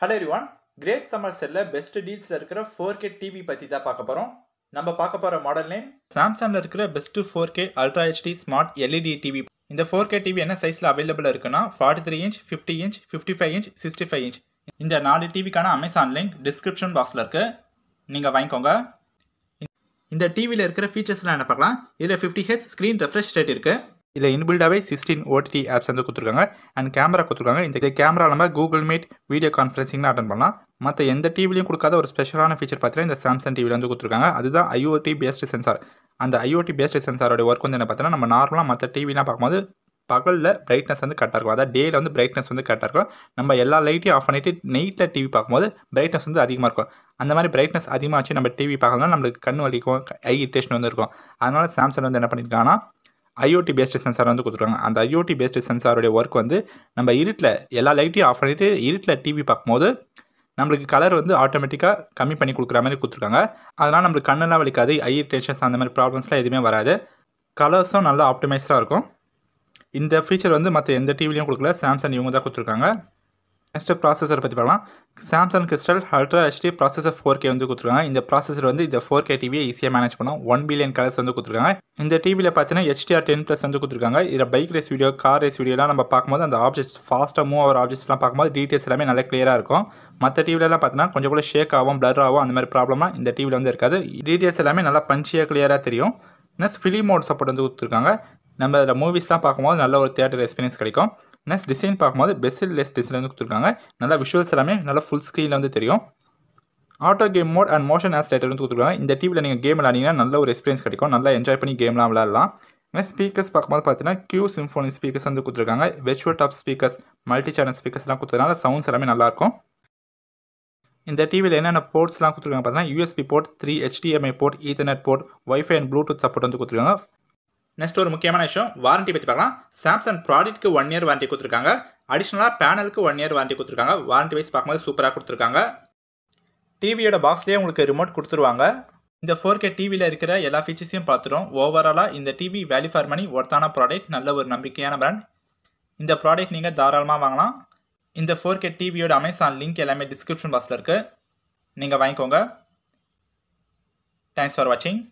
hello everyone great summer sale best டீல்ஸில் இருக்கிற four K TV பற்றி தான் பார்க்க போகிறோம் நம்ம பார்க்க போகிற மாடல் நேம் சாம்சங்கில் இருக்கிற best four K ultra HD smart LED TV இந்த ஃபோர் கே டிவி என்ன சைஸில் அவைலபிள் இருக்குன்னா forty three inch fifty inch fifty five inch sixty five inch இந்த நாலு டிவிக்கான அமேசான் லிங்க் டிஸ்கிரிப்ஷன் பாக்ஸில் இருக்குது நீங்கள் வாங்கிக்கோங்க இந்த டிவியில் இருக்கிற ஃபீச்சர்ஸ்லாம் என்ன பார்க்கலாம் இதில் fifty H screen refresh rate இருக்குது இதில் இன்பில்டாகவே சிக்ஸ்டீன் ஓடிடி ஆப்ஸ் வந்து கொடுத்துருக்காங்க அண்ட் கேமரா கொடுத்துருக்காங்க இந்த கேமரா நம்ம கூகுள் மீட் வீடியோ கான்ஃபரன்சிங்னு அட்டன் பண்ணலாம் மற்ற எந்த டிவிலையும் கொடுக்காத ஒரு ஸ்பெஷலான ஃபீச்சர் பார்த்தீங்கன்னா இந்த சாம்சங் டிவியில் வந்து கொடுத்துருக்காங்க அதுதான் ஐஓடி பேஸ்டு சென்சார் அந்த ஐஓடி பேஸ்டு சென்சாரோட ஒர்க் வந்து என்ன பார்த்தீங்கன்னா நம்ம நார்மலாக மற்ற டிவிலாம் பார்க்கும்போது பகலில் பிரைட்னஸ் வந்து கரெக்டாக இருக்கும் அதாவது டேயில் வந்து பிரைட்னஸ் வந்து கரெக்டாக இருக்கும் நம்ம எல்லா லைட்டையும் ஆஃப் பண்ணிவிட்டு நைட்டில் டிவி பார்க்கும்போது பிரைட்னஸ் வந்து அதிகமாக இருக்கும் அந்த மாதிரி பிரைட்னஸ் அதிகமாக வச்சு நம்ம டிவி பார்க்கணும்னா நம்மளுக்கு கண் வலிக்கும் ஐ இரிட்டேஷன் வந்து இருக்கும் அதனால் சாம்சங் வந்து என்ன பண்ணியிருக்காங்கன்னா ஐஓடி பேஸ்டு சென்சார் வந்து கொடுத்துருக்காங்க அந்த ஐஓடி பேஸ்டு சென்சாருடைய ஒர்க் வந்து நம்ம இருட்டில் எல்லா லைட்டையும் ஆஃப் பண்ணிவிட்டு இருட்டில் டிவி பார்க்கும்போது நம்மளுக்கு கலர் வந்து ஆட்டோமேட்டிக்காக கம்மி பண்ணி கொடுக்குற மாதிரி கொடுத்துருக்காங்க அதனால் நம்மளுக்கு கண்ணெல்லாம் வலிக்காது ஐ டென்ஷன்ஸ் அந்த மாதிரி ப்ராப்ளம்ஸ்லாம் எதுவுமே வராது கலர்ஸும் நல்லா ஆப்டிமைஸ்டாக இருக்கும் இந்த ஃபீச்சர் வந்து மற்ற எந்த டிவிலையும் கொடுக்கல சாம்சங் இவங்க தான் கொடுத்துருக்காங்க நெக்ஸ்ட்டு ப்ராசஸர் பற்றி பார்க்கலாம் Samsung crystal ultra HD processor four K வந்து கொடுத்துருக்காங்க இந்த ப்ராசஸர் வந்து இந்த ஃபோர் கே டிவியை ஈஸியாக மேனேஜ் பண்ணும் ஒன் பில்லியன் கலர்ஸ் வந்து கொடுத்துருக்காங்க இந்த டிவியில் பார்த்தீங்கன்னா ஹெச்டிஆர் டென் ப்ளஸ் வந்து கொடுத்துருக்காங்க இதில் bike race video car race வீடியோலாம் நம்ம பார்க்கும்போது அந்த ஆப்ஜெக்ட்ஸ் ஃபாஸ்ட்டாக மூவ் ஆகிற ஆப்ஜெக்ட்ஸ்லாம் பார்க்கும்போது டீட்டெயில்ஸ் எல்லாமே நல்லா கிளியராக இருக்கும் மற்ற டிவிலலாம் பார்த்தீங்கன்னா கொஞ்சம் கூட ஷேக் ஆகும் ப்ளர் ஆகும் அந்த மாதிரி ப்ராப்ளம்லாம் இந்த டிவியில் வந்து இருக்காது டீட்டெயில்ஸ் எல்லாமே நல்லா பஞ்சியாக கிளியராக தெரியும் நெக்ஸ்ட் ஃபிலிம் மோட் சப்போர்ட் வந்து கொடுத்துருக்காங்க நம்ம அதில் மூவிஸ்லாம் பார்க்கும்போது நல்ல ஒரு தேட்டர் எக்ஸ்பீரியன்ஸ் கிடைக்கும் நெக்ஸ்ட் டிசைன் பார்க்கும்போது பெஸ்ட் லெஸ் டிசைன் வந்து கொடுத்துருக்காங்க நல்லா விஷுவல்ஸ் எல்லாமே நல்லா ஃபுல் ஸ்க்ரீனில் வந்து தெரியும் auto game mode and motion accelerator வந்து கொடுத்துருக்காங்க இந்த டிவியில் நீங்கள் கேம் விளாடிங்கன்னா நல்ல ஒரு எக்ஸ்பீரியன்ஸ் கிடைக்கும் நல்லா என்ஜாய் பண்ணி கேம்லாம் விளாட்லாம் நெக்ஸ்ட் ஸ்பீக்கர்ஸ் பார்க்கும்போது பார்த்தீங்கன்னா கியூ சிம்ஃபோனி ஸ்பீக்கர்ஸ் வந்து கொடுத்துருக்காங்க வெச்சுவல் டாப் ஸ்பீக்கர்ஸ் மல்டி சேனல் ஸ்பீக்கர்ஸ்லாம் கொடுத்ததுனால சவுண்ட்ஸ் எல்லாமே நல்லாயிருக்கும் இந்த டிவியில் என்னென்ன போர்ட்ஸ்லாம் கொடுத்துருக்காங்க பார்த்தீங்கன்னா USB port three HDMI port ethernet port wifi and bluetooth support வந்து கொடுத்துருக்காங்க நெக்ஸ்ட் ஒரு முக்கியமான விஷயம் வாரண்ட்டி பற்றி பார்க்கலாம் சாம்சங் ப்ராடக்ட்க்கு ஒன் இயர் வாரண்டி கொடுத்துருக்காங்க அடிஷ்னலாக பேனலுக்கு ஒன் இயர் வாரண்டி கொடுத்துருக்காங்க வாரண்டி வைஸ் பார்க்கும்போது சூப்பராக கொடுத்துருக்காங்க டிவியோட பாக்ஸ்லேயே உங்களுக்கு ரிமோட் கொடுத்துருவாங்க இந்த ஃபோர் கே டிவியில் இருக்கிற எல்லா ஃபீச்சர்ஸையும் பார்த்துரும் ஓவராலாக இந்த டிவி வேல்யூ ஃபார் மணி ஒர்த்தான ப்ராடக்ட் நல்ல ஒரு நம்பிக்கையான பிராண்ட் இந்த ப்ராடக்ட் நீங்கள் தாராளமாக வாங்கலாம் இந்த ஃபோர் கே டிவியோட அமேசான் லிங்க் எல்லாமே டிஸ்கிரிப்ஷன் பாக்ஸில் இருக்குது நீங்கள் வாங்கிக்கோங்க தேங்க்ஸ் ஃபார் வாட்சிங்